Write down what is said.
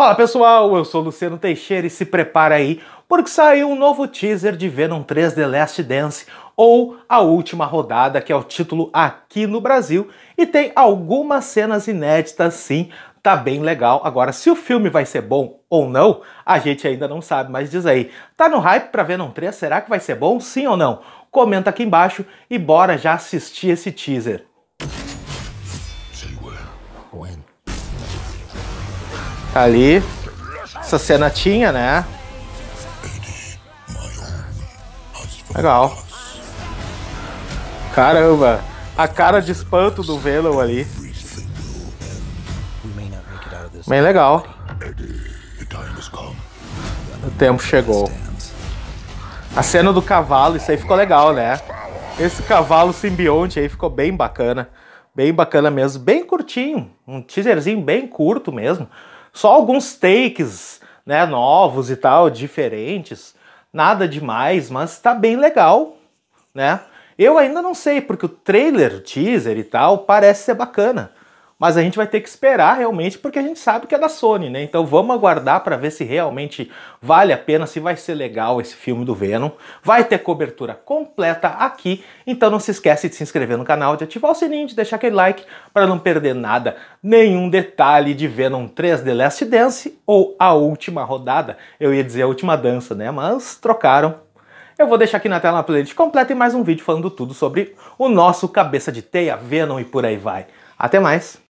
Fala pessoal, eu sou Luciano Teixeira e se prepara aí porque saiu um novo teaser de Venom 3 The Last Dance ou A Última Rodada, que é o título aqui no Brasil, e tem algumas cenas inéditas sim, tá bem legal. Agora, se o filme vai ser bom ou não, a gente ainda não sabe, mas diz aí, tá no hype para Venom 3? Será que vai ser bom sim ou não? Comenta aqui embaixo e bora já assistir esse teaser. When? Tá ali. Essa cena tinha, né? Legal. Caramba. A cara de espanto do Velo ali. Bem legal. O tempo chegou. A cena do cavalo, isso aí ficou legal, né? Esse cavalo simbionte aí ficou bem bacana. Bem bacana mesmo. Bem curtinho. Um teaserzinho bem curto mesmo. Só alguns takes, né, novos e tal, diferentes. Nada demais, mas tá bem legal, né? Eu ainda não sei, porque o trailer, teaser e tal, parece ser bacana mas a gente vai ter que esperar realmente porque a gente sabe que é da Sony, né? Então vamos aguardar para ver se realmente vale a pena, se vai ser legal esse filme do Venom. Vai ter cobertura completa aqui, então não se esquece de se inscrever no canal, de ativar o sininho, de deixar aquele like para não perder nada, nenhum detalhe de Venom 3 The Last Dance ou a última rodada. Eu ia dizer a última dança, né? Mas trocaram eu vou deixar aqui na tela uma playlist completa e mais um vídeo falando tudo sobre o nosso cabeça de teia, Venom e por aí vai. Até mais!